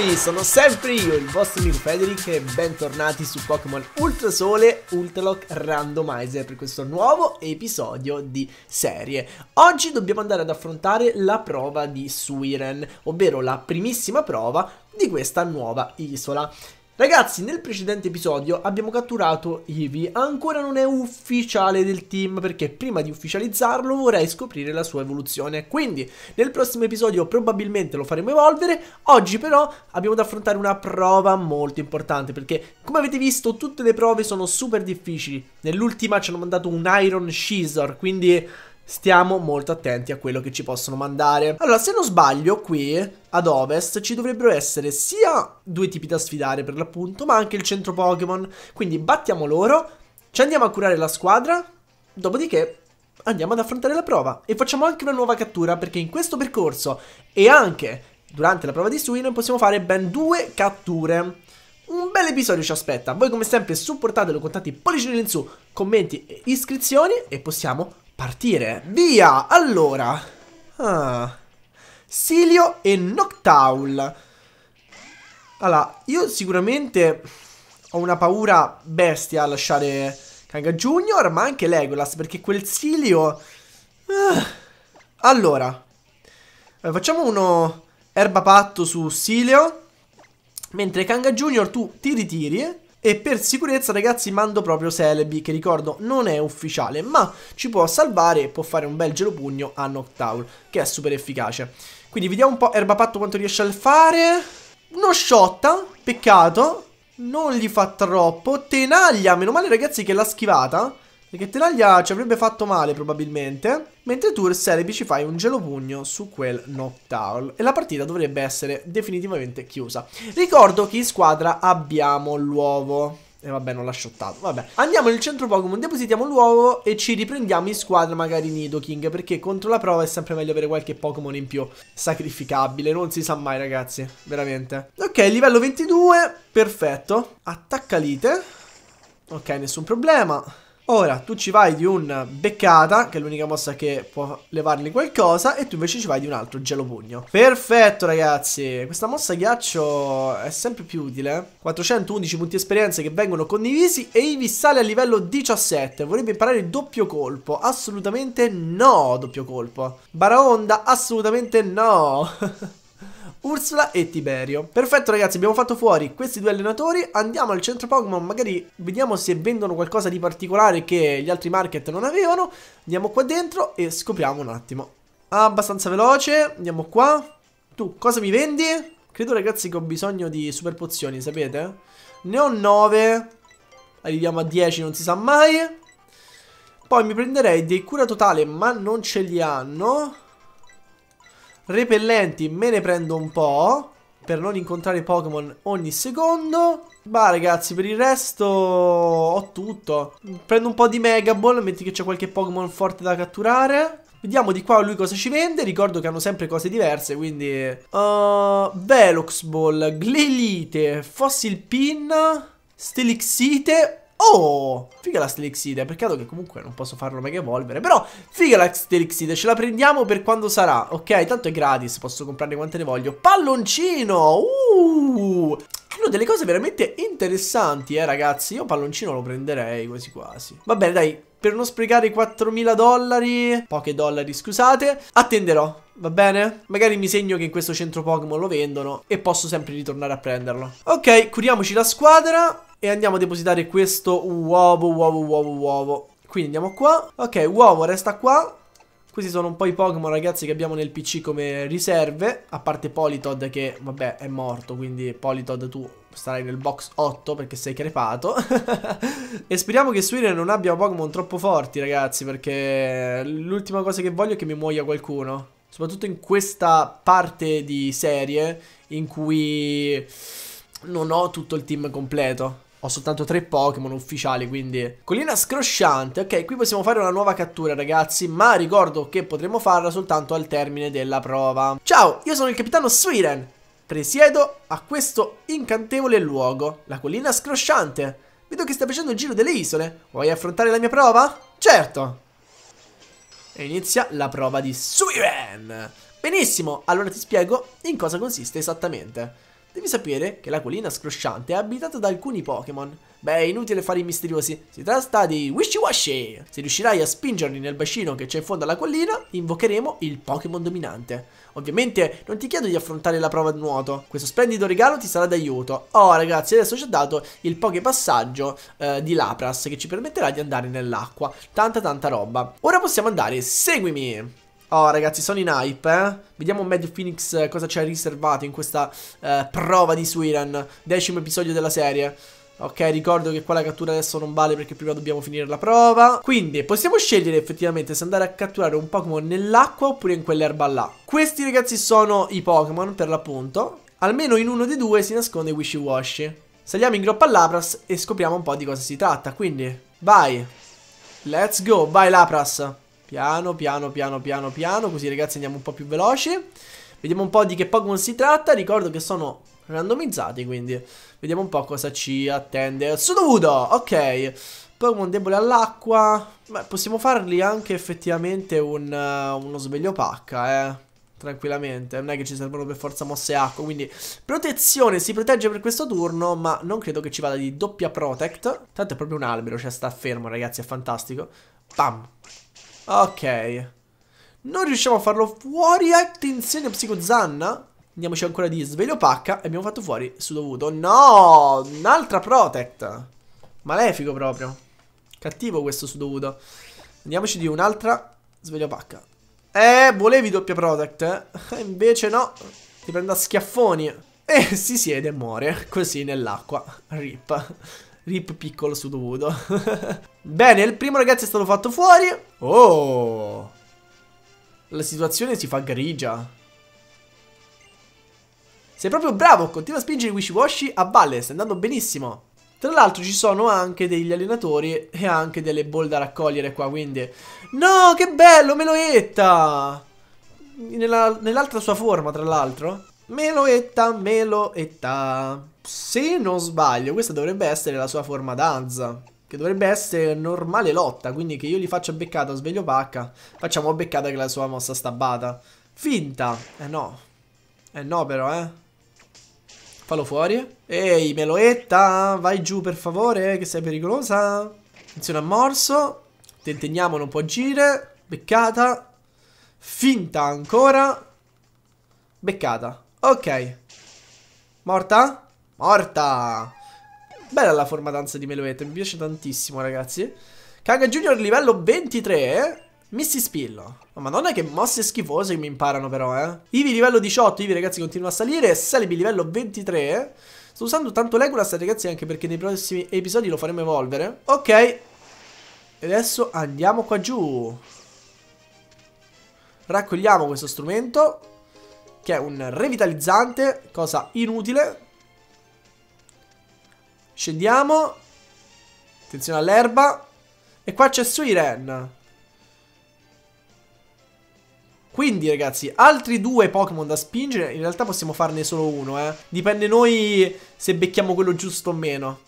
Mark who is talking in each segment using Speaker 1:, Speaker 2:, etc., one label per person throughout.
Speaker 1: signori, sono sempre io, il vostro amico Federic e bentornati su Pokémon Ultrasole Ultralock Randomizer per questo nuovo episodio di serie. Oggi dobbiamo andare ad affrontare la prova di Suiren, ovvero la primissima prova di questa nuova isola. Ragazzi, nel precedente episodio abbiamo catturato Eevee, ancora non è ufficiale del team perché prima di ufficializzarlo vorrei scoprire la sua evoluzione. Quindi, nel prossimo episodio probabilmente lo faremo evolvere, oggi però abbiamo da affrontare una prova molto importante perché, come avete visto, tutte le prove sono super difficili. Nell'ultima ci hanno mandato un Iron Scissor, quindi stiamo molto attenti a quello che ci possono mandare. Allora, se non sbaglio, qui ad ovest ci dovrebbero essere sia due tipi da sfidare per l'appunto, ma anche il centro Pokémon. Quindi battiamo loro, ci andiamo a curare la squadra, dopodiché andiamo ad affrontare la prova e facciamo anche una nuova cattura perché in questo percorso e anche durante la prova di Sui noi possiamo fare ben due catture. Un bel episodio ci aspetta, voi come sempre supportatelo con tanti pollicini in su, commenti e iscrizioni e possiamo Partire, via! Allora... Ah. Silio e Noctowl. Allora, io sicuramente ho una paura bestia a lasciare Kanga Junior, ma anche Legolas, perché quel Silio... Ah. Allora, eh, facciamo uno erba patto su Silio, mentre Kanga Junior tu ti ritiri e per sicurezza ragazzi mando proprio Celebi che ricordo non è ufficiale ma ci può salvare e può fare un bel gelopugno a Noctowl che è super efficace. Quindi vediamo un po' Erbapatto quanto riesce a fare. Uno shotta, peccato, non gli fa troppo. Tenaglia, meno male ragazzi che l'ha schivata. Perché Tenaglia ci avrebbe fatto male probabilmente. Mentre tu, Serebi ci fai un gelo pugno su quel Noctowl. E la partita dovrebbe essere definitivamente chiusa. Ricordo che in squadra abbiamo l'uovo. E vabbè, non l'ha shottato. Vabbè. Andiamo nel centro Pokémon, depositiamo l'uovo e ci riprendiamo in squadra magari Nidoking. Perché contro la prova è sempre meglio avere qualche Pokémon in più sacrificabile. Non si sa mai, ragazzi. Veramente. Ok, livello 22. Perfetto. Attaccalite. Ok, nessun problema. Ora tu ci vai di un beccata, che è l'unica mossa che può levargli qualcosa, e tu invece ci vai di un altro gelo pugno. Perfetto ragazzi, questa mossa ghiaccio è sempre più utile. 411 eh. punti esperienze che vengono condivisi e Ivi sale a livello 17. Vorrebbe imparare il doppio colpo? Assolutamente no, doppio colpo. Baraonda? Assolutamente no. Ursula e Tiberio. Perfetto ragazzi, abbiamo fatto fuori questi due allenatori, andiamo al centro Pokémon, magari vediamo se vendono qualcosa di particolare che gli altri market non avevano. Andiamo qua dentro e scopriamo un attimo. Abbastanza veloce, andiamo qua. Tu, cosa mi vendi? Credo ragazzi che ho bisogno di super pozioni, sapete? Ne ho 9. Arriviamo a 10, non si sa mai. Poi mi prenderei dei cura totale, ma non ce li hanno. Repellenti me ne prendo un po' per non incontrare Pokémon ogni secondo. Bah ragazzi, per il resto ho tutto. Prendo un po' di Mega Ball, metti che c'è qualche Pokémon forte da catturare. Vediamo di qua lui cosa ci vende. Ricordo che hanno sempre cose diverse, quindi... Uh, Velox Ball, Glelite, Fossil Pin, Stelixite Oh, figa la Stelixide, peccato che comunque non posso farlo mega evolvere, però figa la Stelixide, ce la prendiamo per quando sarà, ok? Tanto è gratis, posso comprarne quante ne voglio. Palloncino, uh! Hanno delle cose veramente interessanti, eh ragazzi, io palloncino lo prenderei quasi quasi. Va bene, dai, per non sprecare 4.000 dollari, poche dollari scusate, attenderò va bene? Magari mi segno che in questo centro Pokémon lo vendono e posso sempre ritornare a prenderlo. Ok, curiamoci la squadra e andiamo a depositare questo uovo, uovo, uovo, uovo. Quindi andiamo qua. Ok, uovo resta qua. Questi sono un po' i Pokémon ragazzi che abbiamo nel PC come riserve A parte Politod che vabbè è morto Quindi Politod tu starai nel box 8 perché sei crepato E speriamo che Suire non abbia Pokémon troppo forti ragazzi Perché l'ultima cosa che voglio è che mi muoia qualcuno Soprattutto in questa parte di serie in cui non ho tutto il team completo. Ho soltanto tre Pokémon ufficiali, quindi... Collina scrosciante. Ok, qui possiamo fare una nuova cattura, ragazzi. Ma ricordo che potremo farla soltanto al termine della prova. Ciao, io sono il capitano Sweden. Presiedo a questo incantevole luogo, la collina scrosciante. Vedo che stai facendo il giro delle isole. Vuoi affrontare la mia prova? Certo. E inizia la prova di Suiren. Benissimo, allora ti spiego in cosa consiste esattamente. Devi sapere che la collina scrosciante è abitata da alcuni Pokémon. Beh, inutile fare i misteriosi, si tratta di Wishy-Washy. Se riuscirai a spingerli nel bacino che c'è in fondo alla collina, invocheremo il Pokémon dominante. Ovviamente non ti chiedo di affrontare la prova di nuoto, questo splendido regalo ti sarà d'aiuto. Oh ragazzi, adesso ci ha dato il Poképassaggio eh, di Lapras che ci permetterà di andare nell'acqua. Tanta tanta roba. Ora possiamo andare, seguimi! Oh ragazzi sono in hype eh? Vediamo Mad Phoenix eh, cosa ci ha riservato in questa eh, prova di Suiran Decimo episodio della serie Ok, ricordo che qua la cattura adesso non vale perché prima dobbiamo finire la prova. Quindi, possiamo scegliere effettivamente se andare a catturare un Pokémon nell'acqua oppure in quell'erba là. Questi ragazzi sono i Pokémon, per l'appunto. Almeno in uno dei due si nasconde Wishy Washy. Saliamo in groppa a Lapras e scopriamo un po' di cosa si tratta, quindi... Vai! Let's go, vai Lapras! Piano, piano, piano, piano, piano. Così ragazzi andiamo un po' più veloci. Vediamo un po' di che Pokémon si tratta. Ricordo che sono randomizzati, quindi vediamo un po' cosa ci attende. Sudovudo, ok. Pokémon debole all'acqua. Beh, possiamo fargli anche effettivamente un, uh, uno sveglio pacca, eh. Tranquillamente, non è che ci servono per forza mosse acqua, quindi protezione si protegge per questo turno, ma non credo che ci vada di doppia protect. Tanto è proprio un albero, cioè sta fermo ragazzi, è fantastico. Pam, Ok. Non riusciamo a farlo fuori. Attenzione, Psicozanna. Andiamoci ancora di sveglio pacca. E abbiamo fatto fuori su dovuto. No! Un'altra protect. Malefico proprio. Cattivo questo su dovuto. Andiamoci di un'altra sveglio pacca. Eh, volevi doppia protect, eh? invece no. Ti prendo a schiaffoni. E eh, si siede e muore. Così nell'acqua. Rip. Rip piccolo sudovudo Bene, il primo ragazzo è stato fatto fuori Oh La situazione si fa grigia sei proprio bravo, continua a spingere i Wishy Washy a valle, sta andando benissimo. Tra l'altro ci sono anche degli allenatori e anche delle ball da raccogliere qua, quindi... No, che bello, Meloetta! Nell'altra nell sua forma, tra l'altro. Meloetta, Meloetta... Se non sbaglio, questa dovrebbe essere la sua forma danza. Che dovrebbe essere normale lotta, quindi che io gli faccia beccata o sveglio pacca. Facciamo beccata che la sua mossa stabbata. Finta! Eh no. Eh no però, eh. Fallo fuori. Ehi, Meloetta, vai giù per favore, che sei pericolosa. Attenzione a morso. Tenteniamo, non può agire. Beccata. Finta ancora. Beccata. Ok. Morta? Morta! Bella la forma danza di Meloetta, mi piace tantissimo ragazzi. Kaga Junior livello 23, eh? Missy Spillo. Oh, madonna che mosse schifose che mi imparano però, eh. Ivi livello 18, Ivi ragazzi continua a salire. Celebi livello 23. Sto usando tanto Legolas ragazzi anche perché nei prossimi episodi lo faremo evolvere. Ok. E adesso andiamo qua giù. Raccogliamo questo strumento. Che è un revitalizzante, cosa inutile. Scendiamo. Attenzione all'erba. E qua c'è Suiren. Quindi ragazzi, altri due Pokémon da spingere, in realtà possiamo farne solo uno, eh. Dipende noi se becchiamo quello giusto o meno.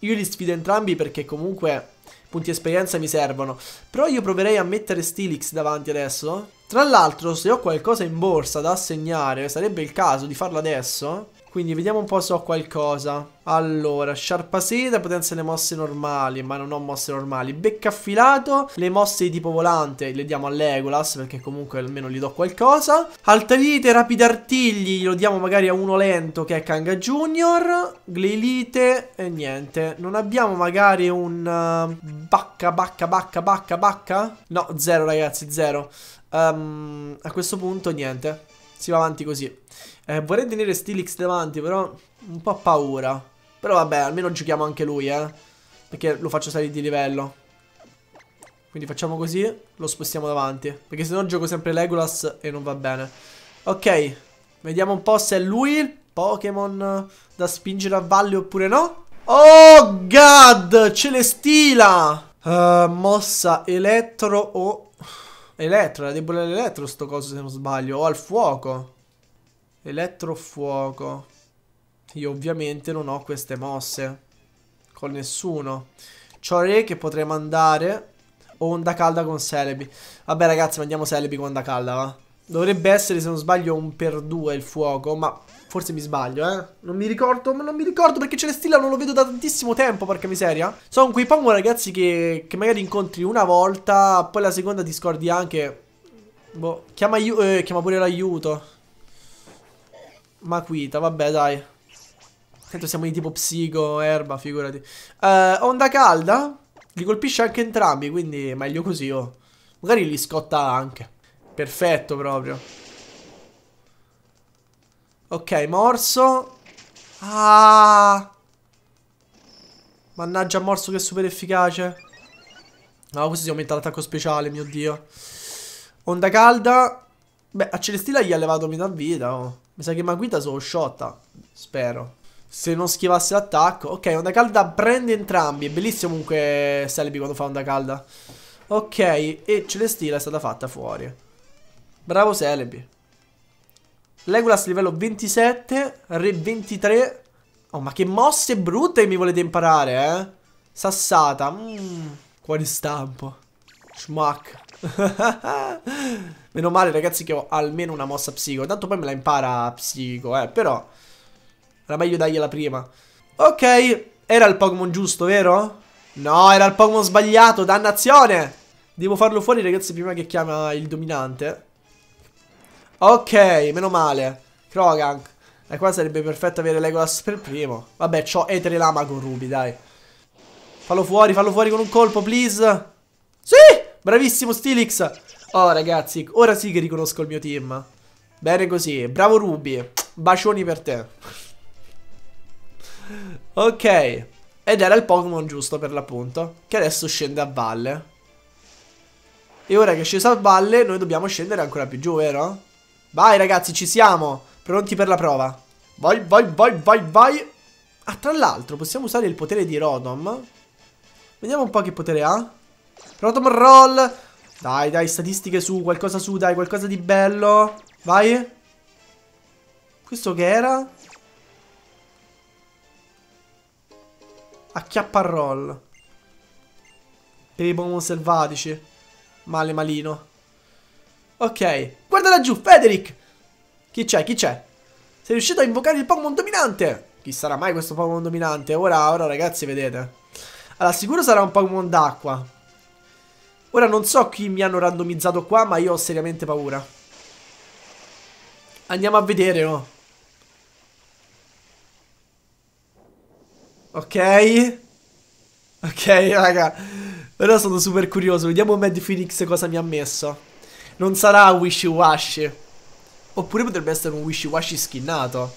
Speaker 1: Io li sfido entrambi perché comunque punti esperienza mi servono. Però io proverei a mettere Stilix davanti adesso. Tra l'altro, se ho qualcosa in borsa da assegnare, sarebbe il caso di farlo adesso. Quindi vediamo un po' se ho qualcosa. Allora, sciarpa seta, potenza le mosse normali, ma non ho mosse normali. Becca affilato, le mosse di tipo volante le diamo a Legolas, perché comunque almeno gli do qualcosa. Altalite, rapid artigli, lo diamo magari a uno lento che è Kanga Junior. Gleilite e niente. Non abbiamo magari un... Uh, bacca, bacca, bacca, bacca, bacca? No, zero ragazzi, zero. Um, a questo punto niente. Si va avanti così. Eh, vorrei tenere Stilix davanti, però un po' paura. Però vabbè, almeno giochiamo anche lui, eh. Perché lo faccio salire di livello. Quindi facciamo così, lo spostiamo davanti. Perché se no gioco sempre Legolas e non va bene. Ok, vediamo un po' se è lui il Pokémon da spingere a valle oppure no. Oh, God! Celestila! Uh, eh, mossa elettro o... Oh. Elettro, era debole all'elettro sto coso se non sbaglio. O al fuoco. Elettrofuoco. Io ovviamente non ho queste mosse. Con nessuno. C'ho Re che potrei mandare. onda calda con Celebi. Vabbè ragazzi, mandiamo Celebi con onda calda, va. Dovrebbe essere, se non sbaglio, un per due il fuoco, ma forse mi sbaglio, eh. Non mi ricordo, ma non mi ricordo perché Celestilla non lo vedo da tantissimo tempo, porca miseria. Sono quei Pokémon, ragazzi, che, che, magari incontri una volta, poi la seconda ti scordi anche... Boh, chiama, eh, chiama pure l'aiuto. Maquita, vabbè dai. Tanto siamo di tipo psico, erba, figurati. Uh, onda calda? Li colpisce anche entrambi, quindi meglio così, oh. Magari li scotta anche. Perfetto proprio. Ok, morso. Ah! Mannaggia, morso che è super efficace. No, oh, così si aumenta l'attacco speciale, mio dio. Onda calda. Beh, a Celestina gli ha levato metà vita, oh. Mi sa che Maguita sono sciotta. Spero. Se non schivasse l'attacco. Ok, onda calda prende entrambi. È bellissimo comunque Selby quando fa onda calda. Ok, e Celestina è stata fatta fuori. Bravo Celebi. Legolas livello 27, Re 23. Oh, ma che mosse brutte che mi volete imparare, eh? Sassata. Mm, cuore stampo. Schmack. Meno male ragazzi che ho almeno una mossa psico. Tanto poi me la impara psico, eh. Però era meglio dargliela prima. Ok, era il Pokémon giusto, vero? No, era il Pokémon sbagliato, dannazione! Devo farlo fuori ragazzi prima che chiama il dominante. Ok, meno male. Krogank. E eh, qua sarebbe perfetto avere Legolas per primo. Vabbè, c'ho Etere Lama con Ruby, dai. Fallo fuori, fallo fuori con un colpo, please. Sì! Bravissimo Stilix. Oh ragazzi, ora sì che riconosco il mio team. Bene così. Bravo Ruby. Bacioni per te. ok. Ed era il Pokémon giusto per l'appunto. Che adesso scende a valle. E ora che è sceso a valle noi dobbiamo scendere ancora più giù, vero? Vai ragazzi, ci siamo. Pronti per la prova. Vai, vai, vai, vai, vai. Ah, tra l'altro possiamo usare il potere di Rodom. Vediamo un po' che potere ha. Rotom roll. Dai, dai, statistiche su, qualcosa su, dai, qualcosa di bello. Vai. Questo che era? Acchiappa roll. Per i Pokémon selvatici. Male, malino. Ok. Guarda laggiù, Federic. Chi c'è, chi c'è? Sei riuscito a invocare il Pokémon dominante. Chi sarà mai questo Pokémon dominante? Ora, ora, ragazzi, vedete. Allora, sicuro sarà un Pokémon d'acqua. Ora non so chi mi hanno randomizzato qua, ma io ho seriamente paura. Andiamo a vedere, no? Oh. Ok. Ok, raga. Però sono super curioso. Vediamo Mad Phoenix cosa mi ha messo. Non sarà Wishy Washy. Oppure potrebbe essere un Wishy Washy skinnato.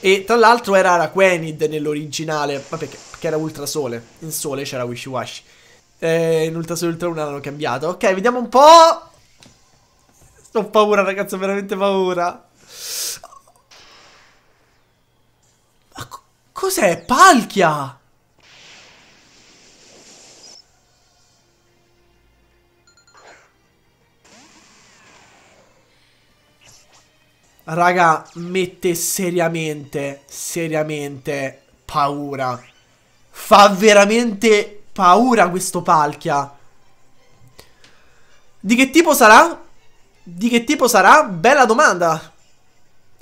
Speaker 1: E tra l'altro era Araquenid nell'originale. Vabbè, perché? Perché era ultrasole. In sole c'era Wishy Washy. E in Ultra su Ultra 1 l'hanno cambiato. Ok, vediamo un po'. Ho paura, ragazzi, ho veramente paura. Ma co cos'è? Palchia! Raga, mette seriamente, seriamente paura. Fa veramente paura questo Palkia. Di che tipo sarà? Di che tipo sarà? Bella domanda.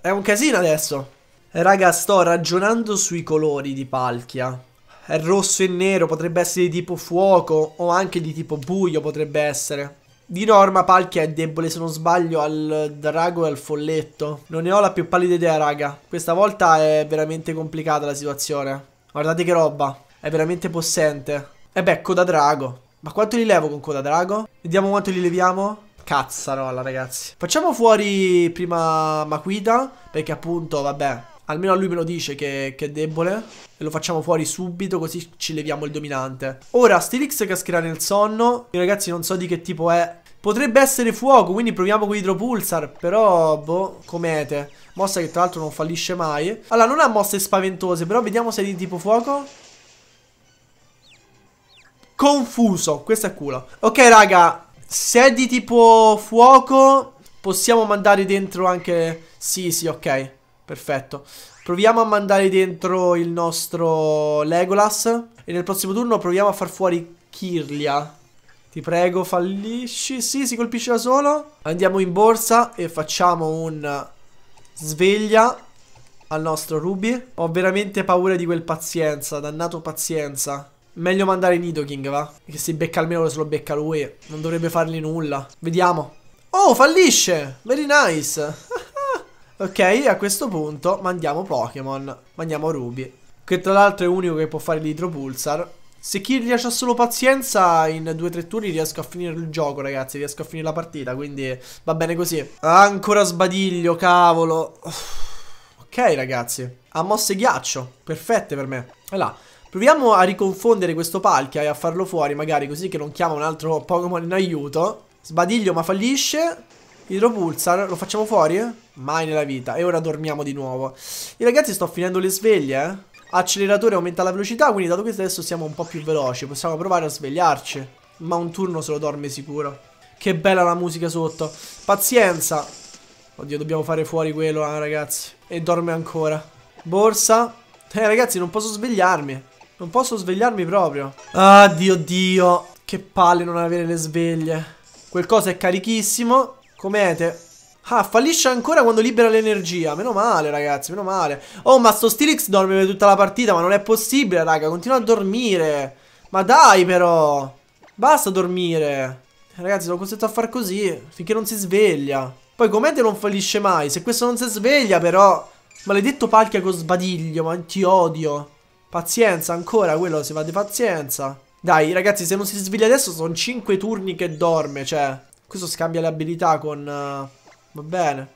Speaker 1: È un casino adesso. Raga, sto ragionando sui colori di Palkia. È rosso e nero, potrebbe essere di tipo fuoco o anche di tipo buio potrebbe essere. Di norma Palkia è debole se non sbaglio al drago e al folletto. Non ne ho la più pallida idea raga. Questa volta è veramente complicata la situazione. Guardate che roba. È veramente possente. E eh beh, coda drago. Ma quanto li levo con coda drago? Vediamo quanto li leviamo. Cazzarola, ragazzi. Facciamo fuori prima Maquita, perché appunto, vabbè, almeno a lui me lo dice che, che, è debole. E lo facciamo fuori subito, così ci leviamo il dominante. Ora, Stilix cascherà nel sonno. Io, ragazzi, non so di che tipo è. Potrebbe essere fuoco, quindi proviamo con Hydropulsar, però, boh, comete. Mossa che tra l'altro non fallisce mai. Allora, non ha mosse spaventose, però vediamo se è di tipo fuoco confuso. Questo è culo. Ok, raga. Se è di tipo fuoco, possiamo mandare dentro anche... Sì, sì, ok. Perfetto. Proviamo a mandare dentro il nostro Legolas. E nel prossimo turno proviamo a far fuori Kirlia. Ti prego, fallisci. Sì, si colpisce da solo. Andiamo in borsa e facciamo un sveglia al nostro Ruby. Ho veramente paura di quel pazienza, dannato pazienza. Meglio mandare Nidoking, va? Che si becca almeno se lo becca lui. Non dovrebbe fargli nulla. Vediamo. Oh, fallisce! Very nice! ok, a questo punto mandiamo Pokémon. Mandiamo Ruby. Che tra l'altro è l'unico che può fare l'Hydro Pulsar. Se chi ha solo pazienza, in 2-3 turni riesco a finire il gioco, ragazzi. Riesco a finire la partita, quindi va bene così. ancora sbadiglio, cavolo. Ok, ragazzi. Ha mosse ghiaccio. Perfette per me. E là. Proviamo a riconfondere questo Palkia e a farlo fuori magari così che non chiama un altro Pokémon in aiuto. Sbadiglio ma fallisce. Hydro Pulsar, lo facciamo fuori? Mai nella vita. E ora dormiamo di nuovo. I ragazzi sto finendo le sveglie, eh. Acceleratore aumenta la velocità, quindi dato che adesso siamo un po' più veloci, possiamo provare a svegliarci. Ma un turno se lo dorme sicuro. Che bella la musica sotto. Pazienza. Oddio, dobbiamo fare fuori quello, eh, ragazzi. E dorme ancora. Borsa. Eh, ragazzi, non posso svegliarmi. Non posso svegliarmi proprio. Ah, dio dio. Che palle non avere le sveglie. Quel Qualcosa è carichissimo. Comete. Ah, fallisce ancora quando libera l'energia. Meno male, ragazzi, meno male. Oh, ma sto Stilix dorme per tutta la partita, ma non è possibile, raga. Continua a dormire. Ma dai, però. Basta dormire. Ragazzi, sono costretto a far così. Finché non si sveglia. Poi Comete non fallisce mai. Se questo non si sveglia, però... Maledetto con sbadiglio, ma ti odio. Pazienza ancora, quello si va di pazienza. Dai, ragazzi, se non si sveglia adesso sono 5 turni che dorme, cioè. Questo scambia le abilità con... Uh, va bene.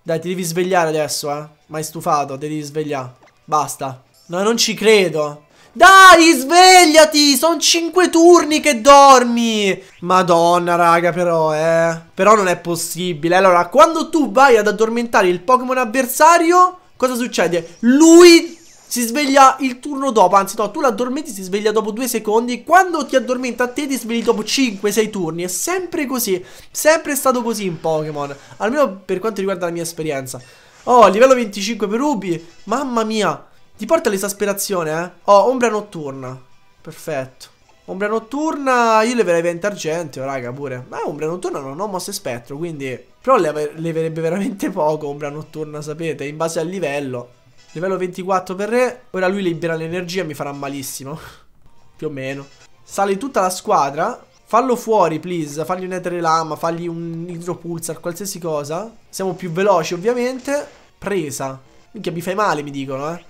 Speaker 1: Dai, ti devi svegliare adesso, eh. Mai stufato, ti devi svegliare. Basta. No, non ci credo. Dai, svegliati! Sono 5 turni che dormi! Madonna, raga, però, eh. Però non è possibile. Allora, quando tu vai ad addormentare il Pokémon avversario, cosa succede? Lui si sveglia il turno dopo, anzi no, tu l'addormenti si sveglia dopo due secondi, quando ti addormenta a te ti svegli dopo 5-6 turni, è sempre così, sempre è stato così in Pokémon, almeno per quanto riguarda la mia esperienza. Oh, livello 25 per Ruby, mamma mia, ti porta l'esasperazione eh. Oh, ombra notturna, perfetto. Ombra notturna, io leverei 20 argenteo, raga, pure. Ma ombra notturna non ho mosse spettro, quindi... Però leverebbe veramente poco ombra notturna, sapete, in base al livello. Livello 24 per re. Ora lui libera l'energia e mi farà malissimo. Più o meno. Sale tutta la squadra. Fallo fuori, please. Fagli un etere lama, fagli un idropulsar, qualsiasi cosa. Siamo più veloci, ovviamente. Presa. Minchia, mi fai male, mi dicono, eh.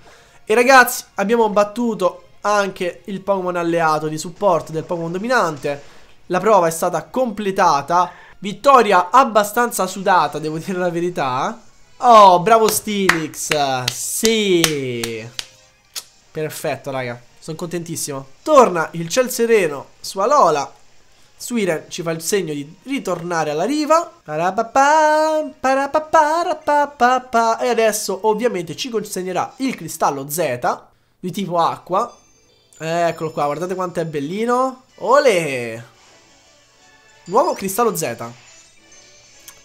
Speaker 1: E ragazzi, abbiamo battuto anche il Pokémon alleato di supporto del Pokémon dominante. La prova è stata completata. Vittoria abbastanza sudata, devo dire la verità. Eh. Oh, bravo Stilix. Sì. Perfetto, raga. Sono contentissimo. Torna il ciel sereno su Alola. Swiren ci fa il segno di ritornare alla riva. E adesso ovviamente ci consegnerà il cristallo Z di tipo acqua. Eccolo qua, guardate quanto è bellino. Ole! Nuovo cristallo Z.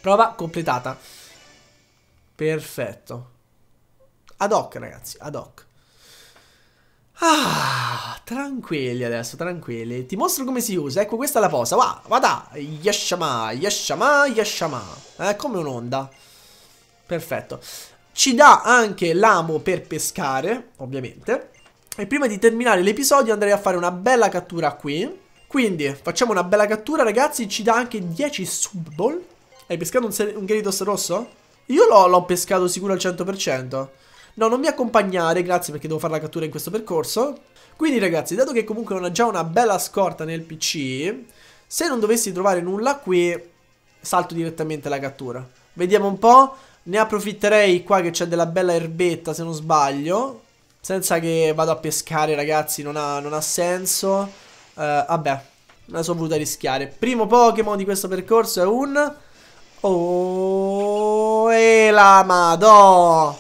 Speaker 1: Prova completata. Perfetto. Ad hoc, ragazzi, ad hoc. Ah, tranquilli adesso, tranquilli. Ti mostro come si usa. Ecco, questa è la posa. Va, vada. Yashama, yashama, yashama. È eh, come un'onda. Perfetto. Ci dà anche l'amo per pescare, ovviamente. E prima di terminare l'episodio andrei a fare una bella cattura qui. Quindi, facciamo una bella cattura, ragazzi. Ci dà anche 10 sub Hai pescato un, un Gyarados rosso? Io l'ho pescato sicuro al 100%. No, non mi accompagnare, grazie perché devo fare la cattura in questo percorso. Quindi ragazzi, dato che comunque non ho già una bella scorta nel PC, se non dovessi trovare nulla qui, salto direttamente la cattura. Vediamo un po', ne approfitterei qua che c'è della bella erbetta se non sbaglio. Senza che vado a pescare ragazzi, non ha, non ha senso. Uh, vabbè, me la sono voluta rischiare. Primo Pokémon di questo percorso è un... Oh... E la madò.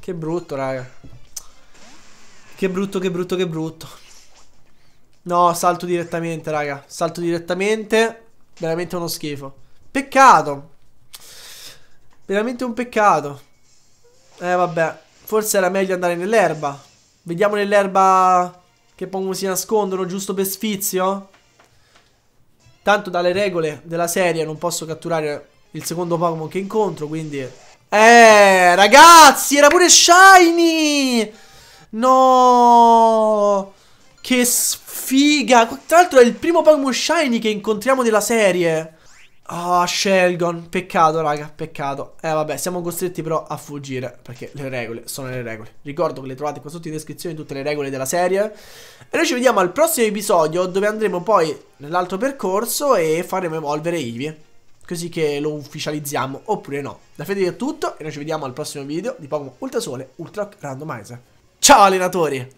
Speaker 1: Che brutto, raga. Che brutto, che brutto, che brutto. No, salto direttamente, raga. Salto direttamente. Veramente uno schifo. Peccato. Veramente un peccato. Eh, vabbè. Forse era meglio andare nell'erba. Vediamo nell'erba che Pongo si nascondono, giusto per sfizio. Tanto dalle regole della serie non posso catturare il secondo Pokémon che incontro, quindi... Eh, ragazzi, era pure Shiny! No! Che sfiga! Tra l'altro è il primo Pokémon Shiny che incontriamo della serie. Ah, oh, Shelgon. Peccato, raga, peccato. Eh, vabbè, siamo costretti però a fuggire, perché le regole sono le regole. Ricordo che le trovate qua sotto in descrizione tutte le regole della serie. E noi ci vediamo al prossimo episodio, dove andremo poi nell'altro percorso e faremo evolvere Ivy. Così che lo ufficializziamo, oppure no. Da Fede è tutto, e noi ci vediamo al prossimo video di Pokémon Ultra Sole Ultra Randomizer. Ciao allenatori!